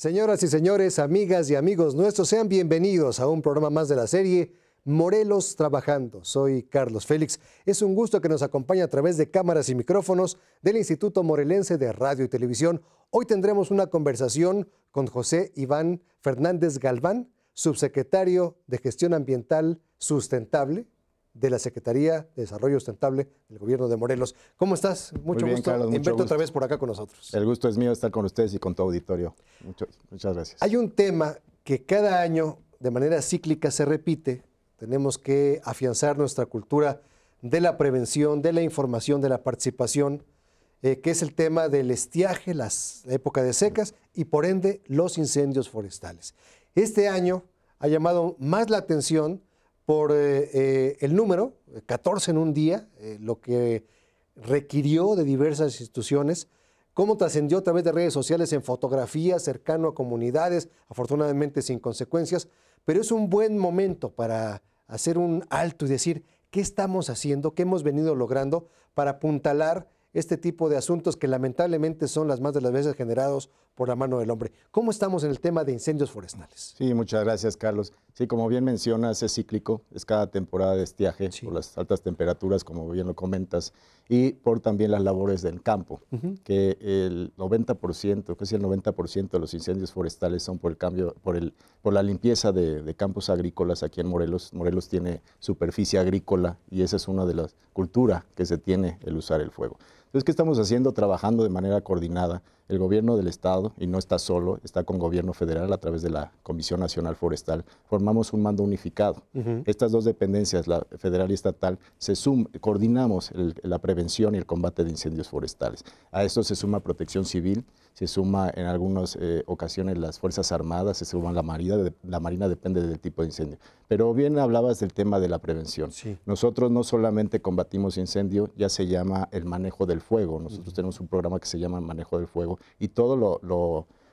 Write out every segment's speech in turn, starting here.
Señoras y señores, amigas y amigos nuestros, sean bienvenidos a un programa más de la serie Morelos Trabajando. Soy Carlos Félix. Es un gusto que nos acompañe a través de cámaras y micrófonos del Instituto Morelense de Radio y Televisión. Hoy tendremos una conversación con José Iván Fernández Galván, subsecretario de Gestión Ambiental Sustentable de la Secretaría de Desarrollo Sustentable del Gobierno de Morelos. ¿Cómo estás? Mucho gusto. Carlos, otra vez por acá con nosotros. El gusto es mío estar con ustedes y con tu auditorio. muchas gracias. Hay un tema que cada año de manera cíclica se repite. Tenemos que afianzar nuestra cultura de la prevención, de la información, de la participación, eh, que es el tema del estiaje, las, la época de secas y por ende los incendios forestales. Este año ha llamado más la atención por eh, eh, el número, 14 en un día, eh, lo que requirió de diversas instituciones, cómo trascendió a través de redes sociales en fotografías, cercano a comunidades, afortunadamente sin consecuencias, pero es un buen momento para hacer un alto y decir qué estamos haciendo, qué hemos venido logrando para apuntalar este tipo de asuntos que lamentablemente son las más de las veces generados por la mano del hombre. ¿Cómo estamos en el tema de incendios forestales? Sí, muchas gracias, Carlos. Sí, como bien mencionas, es cíclico, es cada temporada de estiaje, por las altas temperaturas, como bien lo comentas, y por también las labores del campo, que el 90%, casi el 90% de los incendios forestales son por el cambio, por, el, por la limpieza de, de campos agrícolas aquí en Morelos. Morelos tiene superficie agrícola y esa es una de las culturas que se tiene el usar el fuego. Entonces, ¿qué estamos haciendo? Trabajando de manera coordinada. El gobierno del Estado, y no está solo, está con gobierno federal a través de la Comisión Nacional Forestal. Formamos un mando unificado. Estas dos dependencias, la federal y estatal, se coordinamos la prevención y el combate de incendios forestales. A esto se suma protección civil, se suma en algunas eh, ocasiones las Fuerzas Armadas, se suma la Marina, la Marina depende del tipo de incendio. Pero bien hablabas del tema de la prevención. Nosotros no solamente combatimos incendio, ya se llama el manejo del fuego. Nosotros tenemos un programa que se llama Manejo del Fuego y todo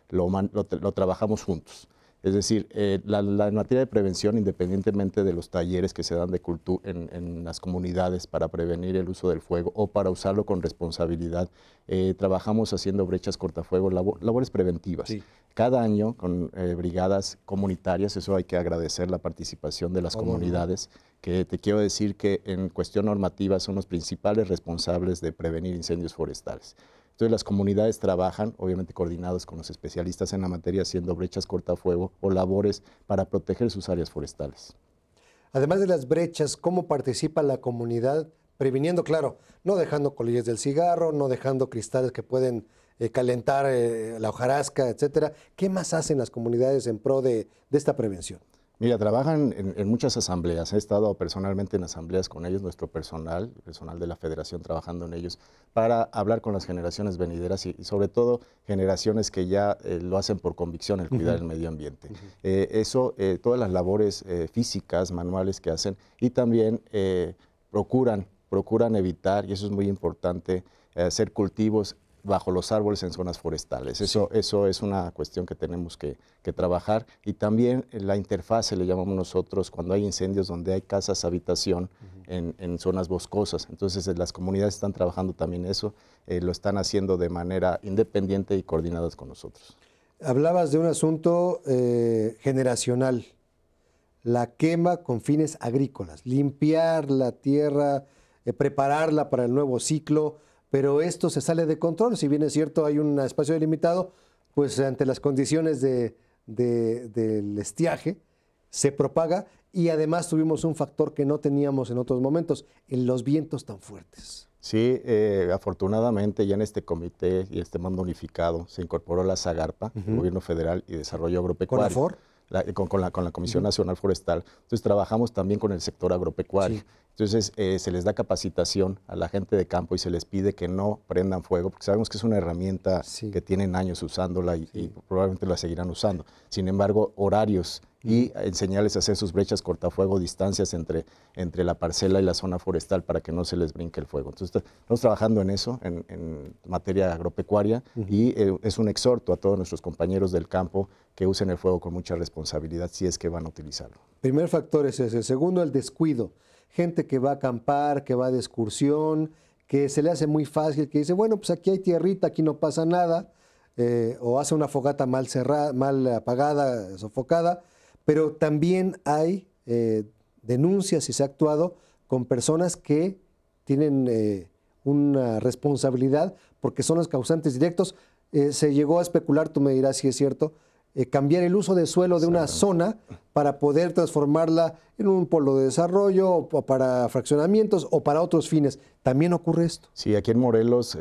lo trabajamos juntos. Es decir, eh, la, materia de prevención, independientemente de los talleres que se dan de cultura en, las comunidades para prevenir el uso del fuego o para usarlo con responsabilidad, eh, trabajamos haciendo brechas cortafuegos, labores preventivas. Cada año con eh, brigadas comunitarias, eso hay que agradecer la participación de las comunidades que te quiero decir que en cuestión normativa son los principales responsables de prevenir incendios forestales. Entonces las comunidades trabajan, obviamente coordinados con los especialistas en la materia, haciendo brechas cortafuego o labores para proteger sus áreas forestales. Además de las brechas, ¿cómo participa la comunidad previniendo, claro, no dejando colillas del cigarro, no dejando cristales que pueden eh, calentar eh, la hojarasca, etcétera? ¿Qué más hacen las comunidades en pro de esta prevención? Mira, trabajan en, muchas asambleas. He estado personalmente en asambleas con ellos, nuestro personal, personal de la federación trabajando en ellos, para hablar con las generaciones venideras y, sobre todo generaciones que ya eh, lo hacen por convicción el cuidar el medio ambiente. Eh, eso, eh, todas las labores físicas, manuales que hacen y también procuran, procuran evitar, y eso es muy importante, hacer cultivos bajo los árboles en zonas forestales. Eso, es una cuestión que tenemos que, trabajar. Y también la interfase, le llamamos nosotros, cuando hay incendios donde hay casas, habitación en, zonas boscosas. Entonces eh, las comunidades están trabajando también eso, eh, lo están haciendo de manera independiente y coordinadas con nosotros. Hablabas de un asunto eh, generacional, la quema con fines agrícolas, limpiar la tierra, prepararla para el nuevo ciclo pero esto se sale de control. Si bien es cierto, hay un espacio delimitado, pues ante las condiciones del estiaje se propaga y además tuvimos un factor que no teníamos en otros momentos, en los vientos tan fuertes. Sí, eh, afortunadamente ya en este comité y este mando unificado se incorporó la Zagarpa, gobierno federal y desarrollo agropecuario. favor con, la, con, la, Comisión Nacional Forestal. Entonces trabajamos también con el sector agropecuario. Entonces eh, se les da capacitación a la gente de campo y se les pide que no prendan fuego, porque sabemos que es una herramienta que tienen años usándola y, probablemente la seguirán usando. Sin embargo, horarios y enseñarles a hacer sus brechas cortafuego, distancias entre, entre la parcela y la zona forestal para que no se les brinque el fuego. Entonces, estamos trabajando en eso, en, materia agropecuaria, y eh, es un exhorto a todos nuestros compañeros del campo que usen el fuego con mucha responsabilidad si es que van a utilizarlo. Primer factor es ese. Segundo, el descuido. Gente que va a acampar, que va de excursión, que se le hace muy fácil, que dice, bueno, pues aquí hay tierrita, aquí no pasa nada, eh, o hace una fogata mal, cerrada, mal apagada, sofocada, pero también hay eh, denuncias y se ha actuado con personas que tienen eh, una responsabilidad porque son los causantes directos. Eh, se llegó a especular, tú me dirás si es cierto, cambiar el uso de suelo de una zona para poder transformarla en un polo de desarrollo o para fraccionamientos o para otros fines. ¿También ocurre esto? Sí, aquí en Morelos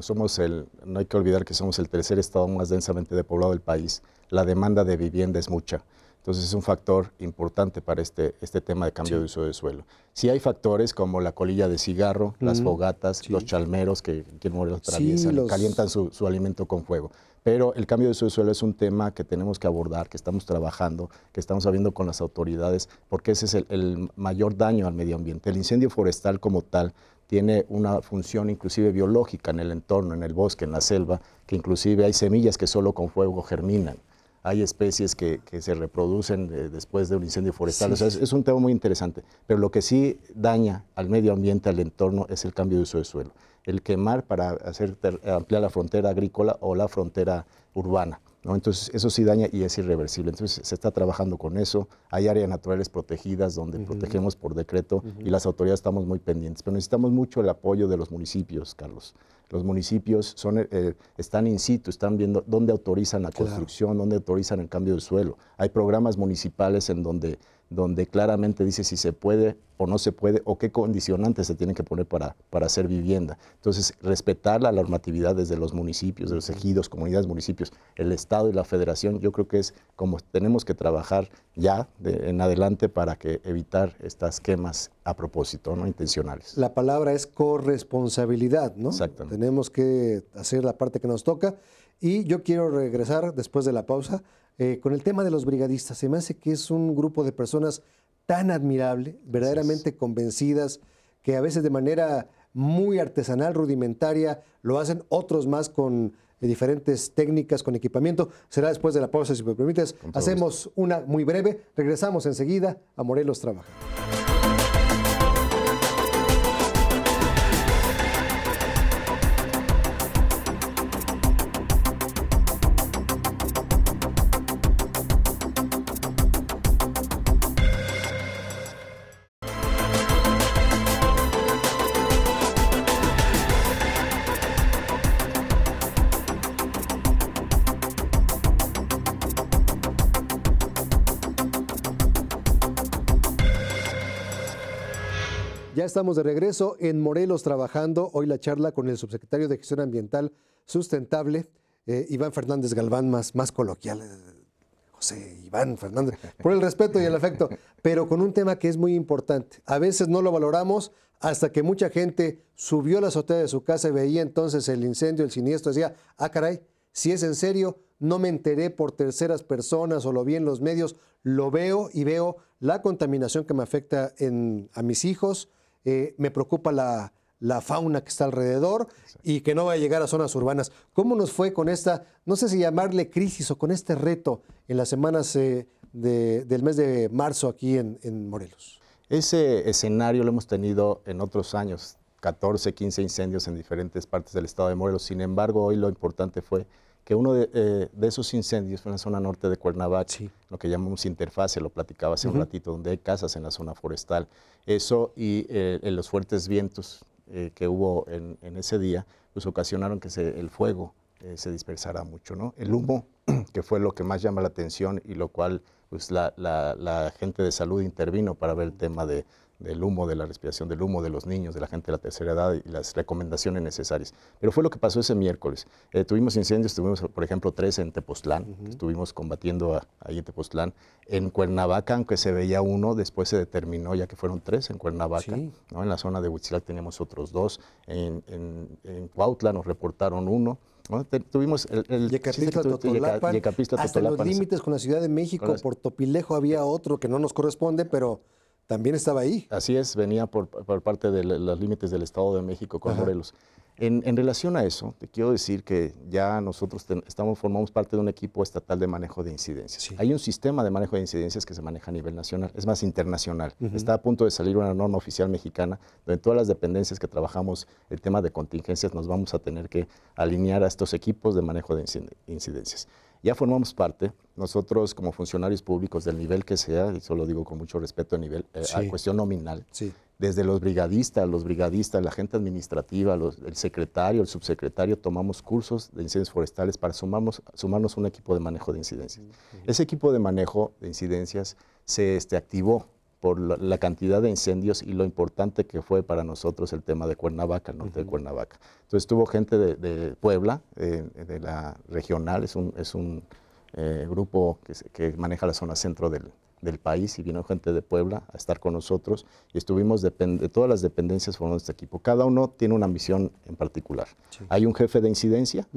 somos el, no hay que olvidar que somos el tercer estado más densamente depoblado del país. La demanda de vivienda es mucha. Entonces es un factor importante para este, este tema de cambio de uso de suelo. Sí hay factores como la colilla de cigarro, las fogatas, los chalmeros que, que mueren calientan su, su, alimento con fuego. Pero el cambio de uso de suelo es un tema que tenemos que abordar, que estamos trabajando, que estamos hablando con las autoridades, porque ese es el, el mayor daño al medio ambiente. El incendio forestal como tal tiene una función inclusive biológica en el entorno, en el bosque, en la selva, que inclusive hay semillas que solo con fuego germinan hay especies que, se reproducen eh, después de un incendio forestal. es, un tema muy interesante. Pero lo que sí daña al medio ambiente, al entorno, es el cambio de uso de suelo. El quemar para hacer ampliar la frontera agrícola o la frontera urbana. Entonces, eso sí daña y es irreversible. Entonces, se está trabajando con eso. Hay áreas naturales protegidas donde protegemos por decreto y las autoridades estamos muy pendientes. Pero necesitamos mucho el apoyo de los municipios, Carlos. Los municipios son, eh, están in situ, están viendo dónde autorizan la construcción, dónde autorizan el cambio de suelo. Hay programas municipales en donde donde claramente dice si se puede o no se puede o qué condicionantes se tienen que poner para, para hacer vivienda. Entonces, respetar la normatividad desde los municipios, de los ejidos, comunidades, municipios, el Estado y la Federación, yo creo que es como tenemos que trabajar ya en adelante para que evitar estas quemas a propósito, no intencionales. La palabra es corresponsabilidad, ¿no? Exactamente. Tenemos que hacer la parte que nos toca y yo quiero regresar después de la pausa eh, con el tema de los brigadistas. Se me hace que es un grupo de personas tan admirable, verdaderamente convencidas, que a veces de manera muy artesanal, rudimentaria, lo hacen otros más con eh, diferentes técnicas, con equipamiento. Será después de la pausa, si me permites. Hacemos una muy breve. Regresamos enseguida a Morelos Trabaja. Ya estamos de regreso en Morelos trabajando. Hoy la charla con el subsecretario de Gestión Ambiental Sustentable, eh, Iván Fernández Galván, más, más coloquial. Eh, José Iván Fernández, por el respeto y el afecto, pero con un tema que es muy importante. A veces no lo valoramos hasta que mucha gente subió a la azotea de su casa y veía entonces el incendio, el siniestro, decía, ah, caray, si es en serio, no me enteré por terceras personas o lo vi en los medios, lo veo y veo la contaminación que me afecta en, a mis hijos, eh, me preocupa la, fauna que está alrededor y que no va a llegar a zonas urbanas. ¿Cómo nos fue con esta, no sé si llamarle crisis o con este reto en las semanas eh, del mes de marzo aquí en, en, Morelos? Ese escenario lo hemos tenido en otros años, 14, 15 incendios en diferentes partes del estado de Morelos. Sin embargo, hoy lo importante fue que uno eh, de, esos incendios fue en la zona norte de Cuernavaca, lo que llamamos interfase, lo platicaba hace un ratito, donde hay casas en la zona forestal. Eso y eh, en los fuertes vientos eh, que hubo en, ese día, pues ocasionaron que se, el fuego se dispersara mucho, ¿no? El humo, que fue lo que más llama la atención y lo cual pues la gente de salud intervino para ver el tema de, del humo, de la respiración del humo, de los niños, de la gente de la tercera edad y las recomendaciones necesarias. Pero fue lo que pasó ese miércoles. Eh, tuvimos incendios, tuvimos por ejemplo tres en Tepoztlán, estuvimos combatiendo ahí en Tepoztlán. En Cuernavaca, aunque se veía uno, después se determinó ya que fueron tres en Cuernavaca. En la zona de Huitzilac teníamos otros dos. En, Cuautla nos reportaron uno. tuvimos el, el hasta los límites con la Ciudad de México, por Topilejo había otro que no nos corresponde, pero también estaba ahí. Así es, venía por, parte de los límites del Estado de México con Morelos. En, relación a eso, te quiero decir que ya nosotros estamos, formamos parte de un equipo estatal de manejo de incidencias. Hay un sistema de manejo de incidencias que se maneja a nivel nacional, es más internacional. Está a punto de salir una norma oficial mexicana donde todas las dependencias que trabajamos el tema de contingencias nos vamos a tener que alinear a estos equipos de manejo de incidencias. Ya formamos parte, nosotros como funcionarios públicos del nivel que sea, y eso lo digo con mucho respeto a nivel, eh, a cuestión nominal, desde los brigadistas, los brigadistas, la gente administrativa, el secretario, el subsecretario, tomamos cursos de incendios forestales para sumamos, sumarnos un equipo de manejo de incidencias. Ese equipo de manejo de incidencias se este, activó por la, cantidad de incendios y lo importante que fue para nosotros el tema de Cuernavaca, el norte de Cuernavaca. Entonces tuvo gente de, Puebla, eh, de la regional, es un, eh, grupo que, que, maneja la zona centro del, del país y vino gente de Puebla a estar con nosotros y estuvimos de todas las dependencias formando este equipo. Cada uno tiene una misión en particular. Hay un jefe de incidencia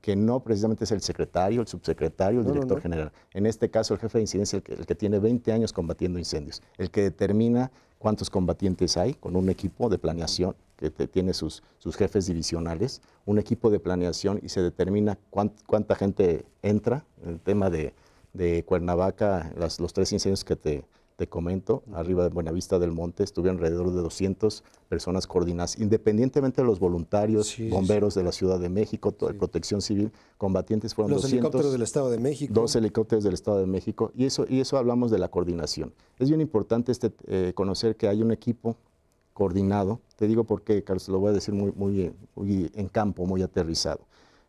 que no precisamente es el secretario, el subsecretario, el director general. En este caso el jefe de incidencia es el que, tiene 20 años combatiendo incendios, el que determina cuántos combatientes hay con un equipo de planeación que tiene sus, sus jefes divisionales, un equipo de planeación y se determina cuánta gente entra, en el tema de de Cuernavaca, las, los tres incendios que te, te comento, arriba de Buenavista del Monte, estuvieron alrededor de 200 personas coordinadas, independientemente de los voluntarios, bomberos de la Ciudad de México, protección civil, combatientes fueron 200. helicópteros del Estado de México. Dos helicópteros del Estado de México, y eso, y eso hablamos de la coordinación. Es bien importante este, eh, conocer que hay un equipo coordinado, te digo porque, Carlos, lo voy a decir muy, muy, muy en campo, muy aterrizado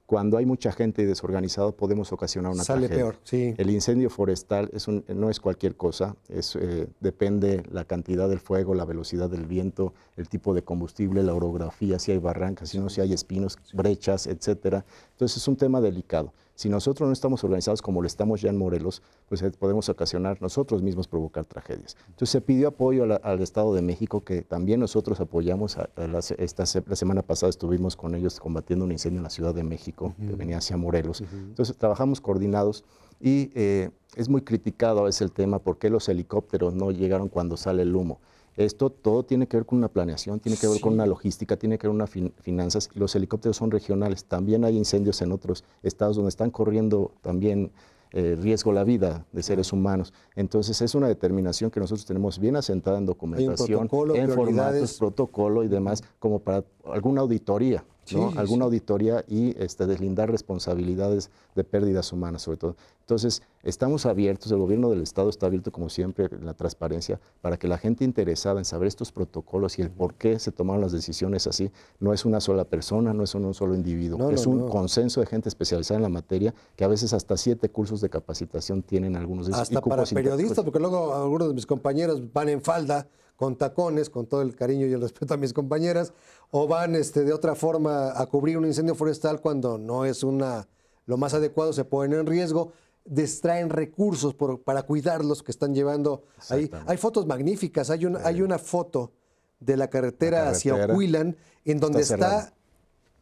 cuando hay mucha gente desorganizada podemos ocasionar una Sale peor, sí. El incendio forestal es no es cualquier cosa, es, eh, depende la cantidad del fuego, la velocidad del viento, el tipo de combustible, la orografía, si hay barrancas, si no, si hay espinos, brechas, etcétera. Entonces es un tema delicado. Si nosotros no estamos organizados como lo estamos ya en Morelos, pues eh, podemos ocasionar nosotros mismos provocar tragedias. Entonces se pidió apoyo al Estado de México, que también nosotros apoyamos. la, esta, semana pasada estuvimos con ellos combatiendo un incendio en la Ciudad de México, que venía hacia Morelos. Entonces trabajamos coordinados. Y eh, es muy criticado a el tema por qué los helicópteros no llegaron cuando sale el humo. Esto todo tiene que ver con una planeación, tiene que ver con una logística, tiene que ver con una finanzas finanzas. Los helicópteros son regionales, también hay incendios en otros estados donde están corriendo también eh, riesgo la vida de seres humanos. Entonces es una determinación que nosotros tenemos bien asentada en documentación, en, protocolo, formatos, protocolo y demás, como para alguna auditoría. ¿no? alguna auditoría y este, deslindar responsabilidades de pérdidas humanas sobre todo. Entonces, Estamos abiertos, el gobierno del Estado está abierto como siempre en la transparencia para que la gente interesada en saber estos protocolos y el por qué se tomaron las decisiones así, no es una sola persona, no es un, solo individuo, es un consenso de gente especializada en la materia que a veces hasta siete cursos de capacitación tienen algunos de Hasta para pues periodistas, porque luego algunos de mis compañeros van en falda con tacones, con todo el cariño y el respeto a mis compañeras, o van este, de otra forma a cubrir un incendio forestal cuando no es una, lo más adecuado, se ponen en riesgo. Destraen recursos para cuidarlos que están llevando ahí. Hay fotos magníficas, hay, hay una foto de la carretera, hacia Huilan, en donde está,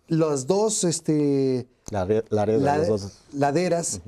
las dos este, laderas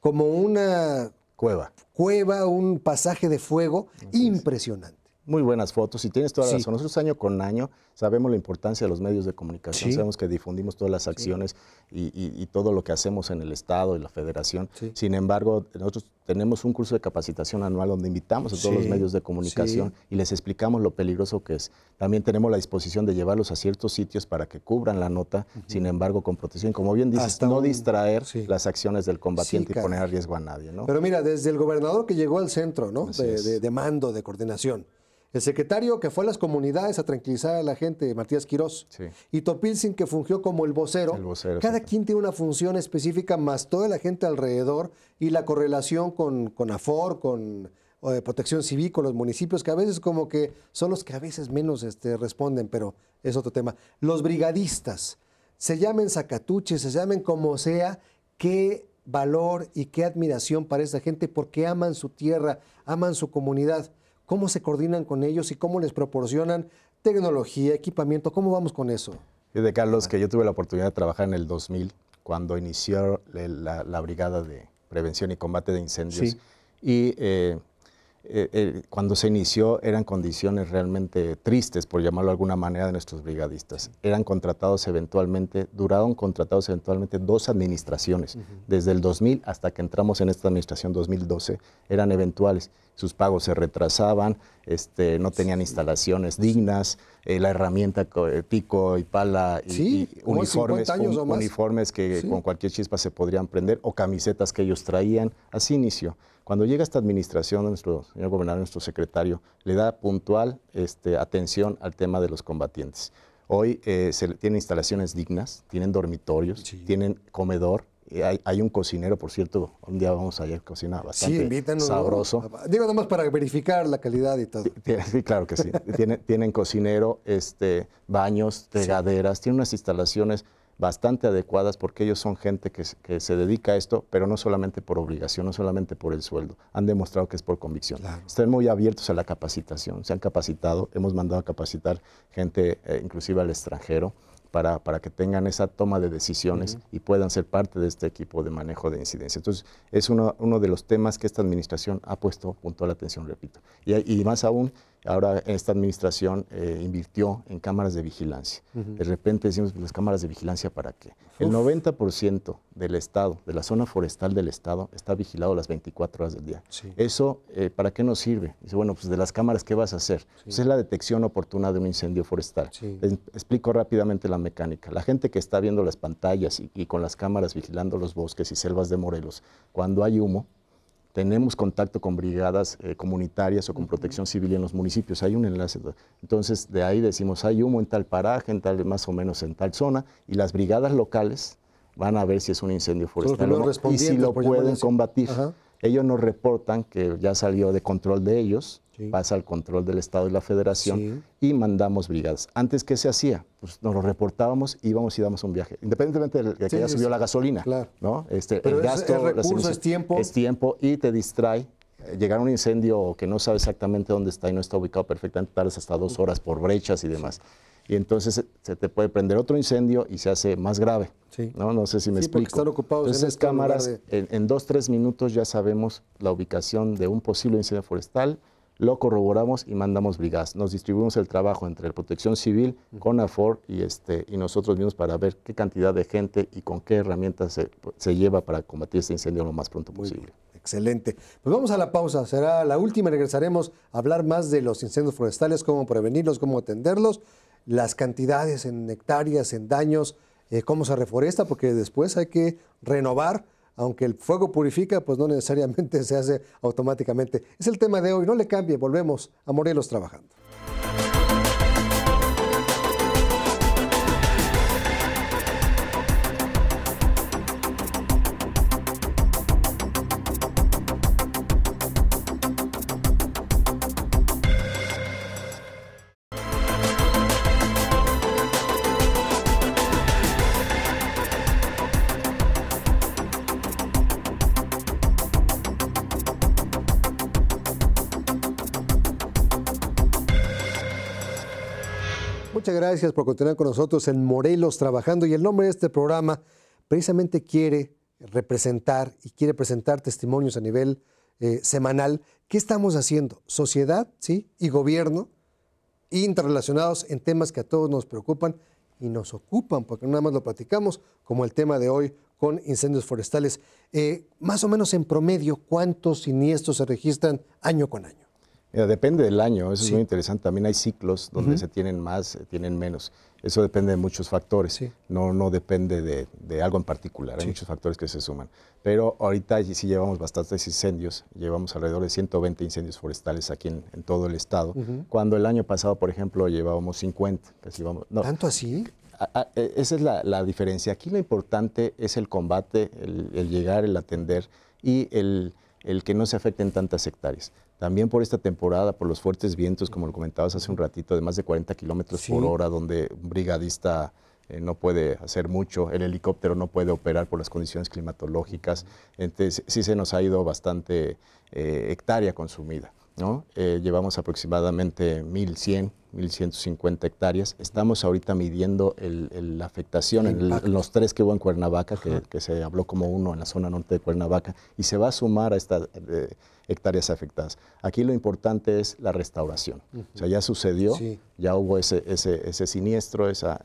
como una cueva, cueva un pasaje de fuego impresionante muy buenas fotos y tienes toda la razón. Nosotros año con año sabemos la importancia de los medios de comunicación, sabemos que difundimos todas las acciones y, todo lo que hacemos en el Estado y la Federación. Sin embargo, nosotros tenemos un curso de capacitación anual donde invitamos a todos los medios de comunicación y les explicamos lo peligroso que es. También tenemos la disposición de llevarlos a ciertos sitios para que cubran la nota, sin embargo, con protección. Como bien dices, no distraer las acciones del combatiente y poner a riesgo a nadie. ¿no? Pero mira, desde el gobernador que llegó al centro ¿no? de mando, de coordinación. El secretario que fue a las comunidades a tranquilizar a la gente, Matías Quirós. Y Topilsin que fungió como el vocero. Cada quien tiene una función específica, más toda la gente alrededor y la correlación con, AFOR, con protección civil con los municipios, que a veces como que son los que a veces menos este, responden, pero es otro tema. Los brigadistas, se llamen sacatuches, se llamen como sea, qué valor y qué admiración para esa gente porque aman su tierra, aman su comunidad cómo se coordinan con ellos y cómo les proporcionan tecnología, equipamiento. ¿Cómo vamos con eso? de Carlos, que yo tuve la oportunidad de trabajar en el 2000, cuando inició la, Brigada de Prevención y Combate de Incendios. Y eh, eh, eh, cuando se inició eran condiciones realmente tristes, por llamarlo de alguna manera, de nuestros brigadistas. Eran contratados eventualmente, duraron contratados eventualmente dos administraciones. Desde el 2000 hasta que entramos en esta administración 2012, eran eventuales sus pagos se retrasaban, este, no tenían instalaciones dignas, eh, la herramienta eh, pico y pala y, uniformes, uniformes que con cualquier chispa se podrían prender o camisetas que ellos traían. Así inició. Cuando llega esta administración, nuestro señor gobernador, nuestro secretario, le da puntual este, atención al tema de los combatientes. Hoy eh, se, tienen instalaciones dignas, tienen dormitorios, tienen comedor, hay, un cocinero, por cierto, un día vamos a ir a cocinar bastante sabroso. Digo nomás para verificar la calidad y todo. Sí, claro que sí. tienen, cocinero, este, baños, regaderas, tienen unas instalaciones bastante adecuadas porque ellos son gente que, se dedica a esto, pero no solamente por obligación, no solamente por el sueldo. Han demostrado que es por convicción. Están muy abiertos a la capacitación, se han capacitado, hemos mandado a capacitar gente eh, inclusive al extranjero para, que tengan esa toma de decisiones y puedan ser parte de este equipo de manejo de incidencia. Entonces, es uno, uno de los temas que esta administración ha puesto a la atención, repito. y más aún, Ahora esta administración eh, invirtió en cámaras de vigilancia. De repente decimos, pues, las cámaras de vigilancia para qué. El 90% del estado, de la zona forestal del estado, está vigilado las 24 horas del día. ¿Eso eh, para qué nos sirve? Dice, bueno, pues de las cámaras, ¿qué vas a hacer? Pues, es la detección oportuna de un incendio forestal. explico rápidamente la mecánica. La gente que está viendo las pantallas y con las cámaras vigilando los bosques y selvas de Morelos, cuando hay humo, tenemos contacto con brigadas eh, comunitarias o con protección civil en los municipios, hay un enlace. Entonces, de ahí decimos, hay humo en tal paraje, en tal, más o menos en tal zona, y las brigadas locales van a ver si es un incendio forestal y si lo pueden combatir. Ellos nos reportan que ya salió de control de ellos, pasa al control del Estado y la Federación y mandamos brigadas. Antes, ¿qué se hacía? Pues nos lo reportábamos, íbamos y damos un viaje. Independientemente de que ya subió la gasolina, claro. ¿no? Este, el gasto, el es tiempo. Es tiempo y te distrae eh, llegar a un incendio que no sabe exactamente dónde está y no está ubicado perfectamente, tardas hasta dos horas por brechas y demás y entonces se te puede prender otro incendio y se hace más grave. ¿no? sé si me sí, explico. Están ocupados entonces, este en cámaras, en, dos, tres minutos ya sabemos la ubicación de un posible incendio forestal, lo corroboramos y mandamos brigadas. Nos distribuimos el trabajo entre la Protección Civil, con Afor y, este, y nosotros mismos para ver qué cantidad de gente y con qué herramientas se, lleva para combatir este incendio lo más pronto posible. Excelente. Pues vamos a la pausa, será la última regresaremos a hablar más de los incendios forestales, cómo prevenirlos, cómo atenderlos las cantidades en hectáreas, en daños, eh, cómo se reforesta, porque después hay que renovar. Aunque el fuego purifica, pues no necesariamente se hace automáticamente. Es el tema de hoy. No le cambie. Volvemos a Morelos trabajando. gracias por continuar con nosotros en Morelos trabajando y el nombre de este programa precisamente quiere representar y quiere presentar testimonios a nivel eh, semanal. ¿Qué estamos haciendo? Sociedad ¿sí? y gobierno interrelacionados en temas que a todos nos preocupan y nos ocupan, porque nada más lo platicamos, como el tema de hoy con incendios forestales. Eh, más o menos en promedio, ¿cuántos siniestros se registran año con año? depende del año, eso es muy interesante. También hay ciclos donde se tienen más, tienen menos. Eso depende de muchos factores, no, no depende de, algo en particular, hay muchos factores que se suman. Pero ahorita sí llevamos bastantes incendios, llevamos alrededor de 120 incendios forestales aquí en, todo el estado, cuando el año pasado, por ejemplo, llevábamos 50. ¿Tanto así? E, esa es la, diferencia. Aquí lo importante es el combate, el, llegar, el atender y el, el que no se afecten tantas hectáreas. También por esta temporada, por los fuertes vientos, como lo comentabas hace un ratito, de más de 40 kilómetros por hora, donde un brigadista eh, no puede hacer mucho, el helicóptero no puede operar por las condiciones climatológicas. Entonces, sí se nos ha ido bastante eh, hectárea consumida. ¿no? Eh, llevamos aproximadamente 1.100, 1.150 hectáreas. Estamos ahorita midiendo la afectación en, los tres que hubo en Cuernavaca, que, se habló como uno en la zona norte de Cuernavaca, y se va a sumar a estas eh, hectáreas afectadas. Aquí lo importante es la restauración. O sea, ya sucedió, ya hubo ese, ese, ese siniestro, esa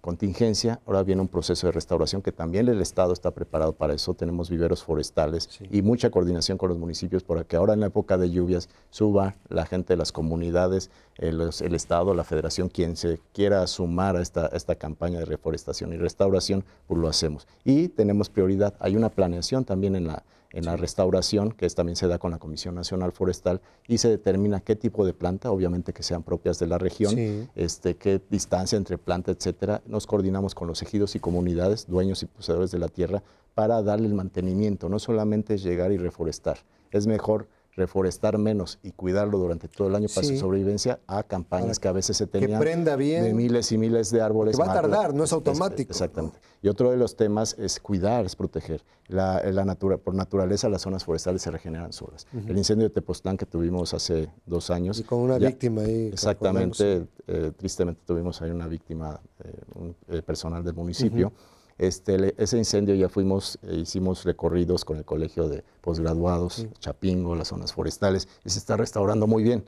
contingencia, ahora viene un proceso de restauración que también el Estado está preparado para eso. Tenemos viveros forestales y mucha coordinación con los municipios para que ahora en la época de lluvias suba la gente de las comunidades, eh, el, Estado, la Federación, quien se quiera sumar a esta, a esta campaña de reforestación y restauración, pues lo hacemos. Y tenemos prioridad. Hay una planeación también en la en la restauración, que también se da con la Comisión Nacional Forestal, y se determina qué tipo de planta, obviamente que sean propias de la región, este, qué distancia entre planta, etcétera. Nos coordinamos con los ejidos y comunidades, dueños y poseedores de la tierra, para darle el mantenimiento. No solamente es llegar y reforestar, es mejor reforestar menos y cuidarlo durante todo el año para su sobrevivencia a campañas que a veces se tenían de miles y miles de árboles. Que va a tardar, no es automático. exactamente. Y otro de los temas es cuidar, es proteger. La, natura, por naturaleza las zonas forestales se regeneran solas. El incendio de Tepoztlán que tuvimos hace dos años. Y con una víctima ahí. Exactamente, eh, tristemente tuvimos ahí una víctima, eh, eh, personal del municipio. Este, ese incendio ya fuimos, e hicimos recorridos con el colegio de posgraduados, Chapingo, las zonas forestales, y se está restaurando muy bien,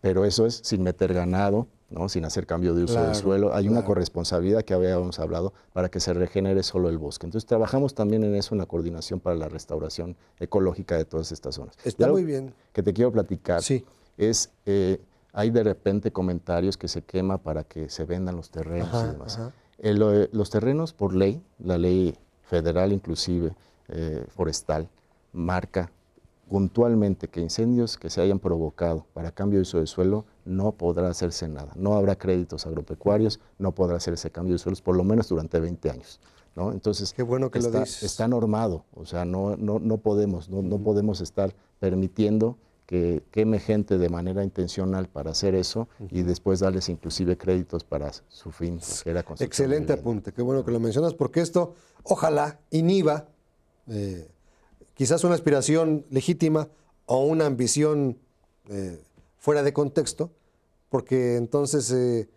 pero eso es sin meter ganado, ¿no? sin hacer cambio de uso del suelo. Hay una corresponsabilidad que habíamos hablado para que se regenere solo el bosque. Entonces trabajamos también en eso, en la coordinación para la restauración ecológica de todas estas zonas. Está muy bien. Que te quiero platicar sí. es... Eh, hay de repente comentarios que se quema para que se vendan los terrenos y demás. Eh, eh, los terrenos por ley, la ley federal inclusive, eh, forestal, marca puntualmente que incendios que se hayan provocado para cambio de uso de suelo no podrá hacerse nada. No habrá créditos agropecuarios, no podrá hacerse cambio de suelos, por lo menos durante 20 años. Entonces, Qué bueno que está, está normado, o sea, no, no, no podemos, no, no podemos estar permitiendo que queme gente de manera intencional para hacer eso y después darles inclusive créditos para su fin, Excelente apunte, qué bueno que lo mencionas, porque esto ojalá inhiba eh, quizás una aspiración legítima o una ambición eh, fuera de contexto, porque entonces eh,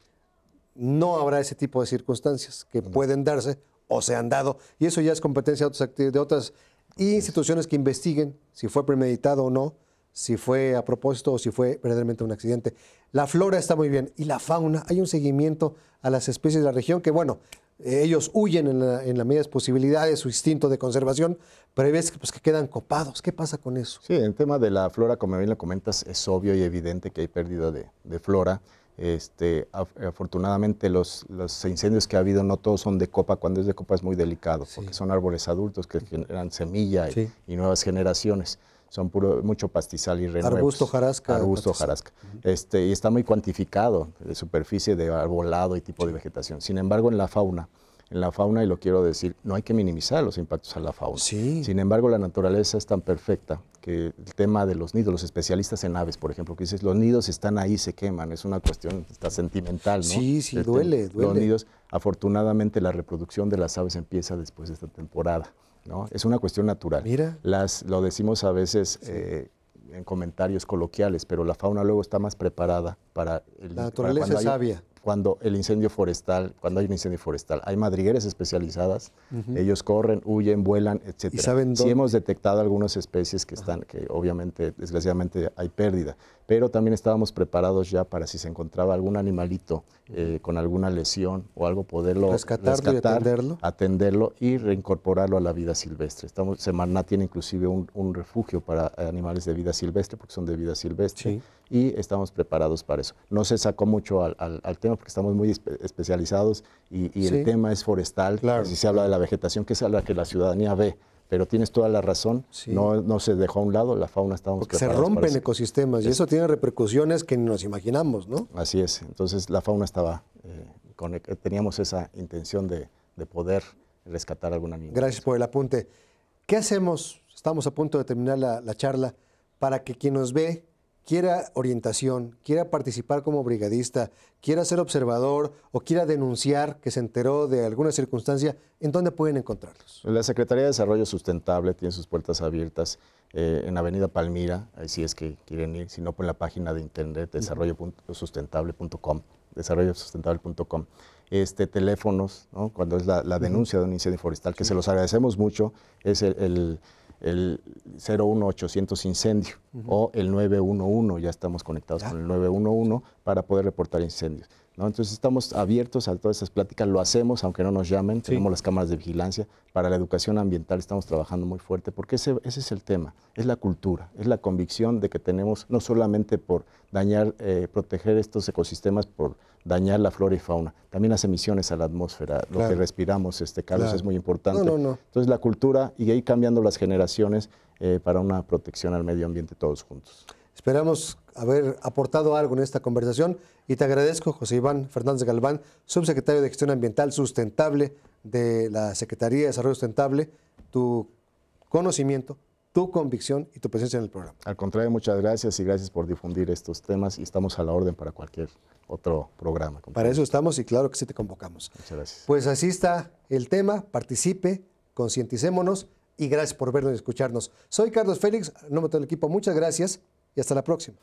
no habrá ese tipo de circunstancias que pueden darse o se han dado, y eso ya es competencia de otras instituciones que investiguen si fue premeditado o no si fue a propósito o si fue verdaderamente un accidente. La flora está muy bien y la fauna, hay un seguimiento a las especies de la región que, bueno, ellos huyen en la, en de posibilidades, su instinto de conservación, pero hay veces pues, que, quedan copados. ¿Qué pasa con eso? Sí, el tema de la flora, como bien lo comentas, es obvio y evidente que hay pérdida de, flora. Este, afortunadamente los, incendios que ha habido no todos son de copa, cuando es de copa es muy delicado, porque son árboles adultos que generan semilla y nuevas generaciones. Son mucho pastizal y renuevos. Arbusto jarasca. Arbusto jarasca. este, y está muy cuantificado, de superficie de arbolado y tipo de vegetación. Sin embargo, en la fauna, en la fauna, y lo quiero decir, no hay que minimizar los impactos a la fauna. Sin embargo, la naturaleza es tan perfecta que el tema de los nidos, los especialistas en aves, por ejemplo, que dices, los nidos están ahí, se queman, es una cuestión está sentimental, ¿no? Sí, sí, duele, este, duele. Los nidos, afortunadamente la reproducción de las aves empieza después de esta temporada. Es una cuestión natural. Mira. Las, lo decimos a veces eh, en comentarios coloquiales, pero la fauna luego está más preparada para... El, la naturaleza sabia. Cuando el incendio forestal, cuando hay un incendio forestal, hay madrigueras especializadas, ellos corren, huyen, vuelan, etc. ¿Y saben hemos detectado algunas especies que están, que obviamente, desgraciadamente, hay pérdida, pero también estábamos preparados ya para si se encontraba algún animalito eh, con alguna lesión o algo, poderlo rescatar, atenderlo. atenderlo. y reincorporarlo a la vida silvestre. Estamos, Semarnat tiene inclusive un, refugio para animales de vida silvestre, porque son de vida silvestre, y estamos preparados para eso. No se sacó mucho al, tema porque estamos muy especializados y, el tema es forestal, claro. si se habla de la vegetación, que es la que la ciudadanía ve pero tienes toda la razón, no, se dejó a un lado, la fauna está Porque se rompen ecosistemas y eso tiene repercusiones que ni nos imaginamos, ¿no? Así es, entonces la fauna estaba, eh, e, teníamos esa intención de, poder rescatar algún animal. Gracias por el apunte. ¿Qué hacemos? Estamos a punto de terminar la, la charla para que quien nos ve quiera orientación, quiera participar como brigadista, quiera ser observador o quiera denunciar que se enteró de alguna circunstancia, ¿en dónde pueden encontrarlos? La Secretaría de Desarrollo Sustentable tiene sus puertas abiertas eh, en Avenida Palmira, ahí es que quieren ir, si no, por pues la página de internet desarrollosustentable.com, desarrollosustentable.com. Este, teléfonos, cuando es la, denuncia de un incendio forestal, que se los agradecemos mucho, es el el 01800 incendio o el 911, ya estamos conectados con el 911 para poder reportar incendios. ¿no? Entonces estamos abiertos a todas esas pláticas, lo hacemos aunque no nos llamen, tenemos las cámaras de vigilancia, para la educación ambiental estamos trabajando muy fuerte porque ese, es el tema, es la cultura, es la convicción de que tenemos no solamente por dañar, eh, proteger estos ecosistemas por dañar la flora y fauna. También las emisiones a la atmósfera, lo que respiramos, este, Carlos, es muy importante. No, Entonces la cultura y ahí cambiando las generaciones eh, para una protección al medio ambiente todos juntos. Esperamos haber aportado algo en esta conversación y te agradezco, José Iván Fernández Galván, subsecretario de Gestión Ambiental Sustentable de la Secretaría de Desarrollo Sustentable, tu conocimiento, tu convicción y tu presencia en el programa. Al contrario, muchas gracias y gracias por difundir estos temas y estamos a la orden para cualquier otro programa. Para eso estamos y claro que sí te convocamos. Muchas gracias. Pues así está el tema, participe, concienticémonos y gracias por vernos y escucharnos. Soy Carlos Félix, nombre del equipo, muchas gracias y hasta la próxima.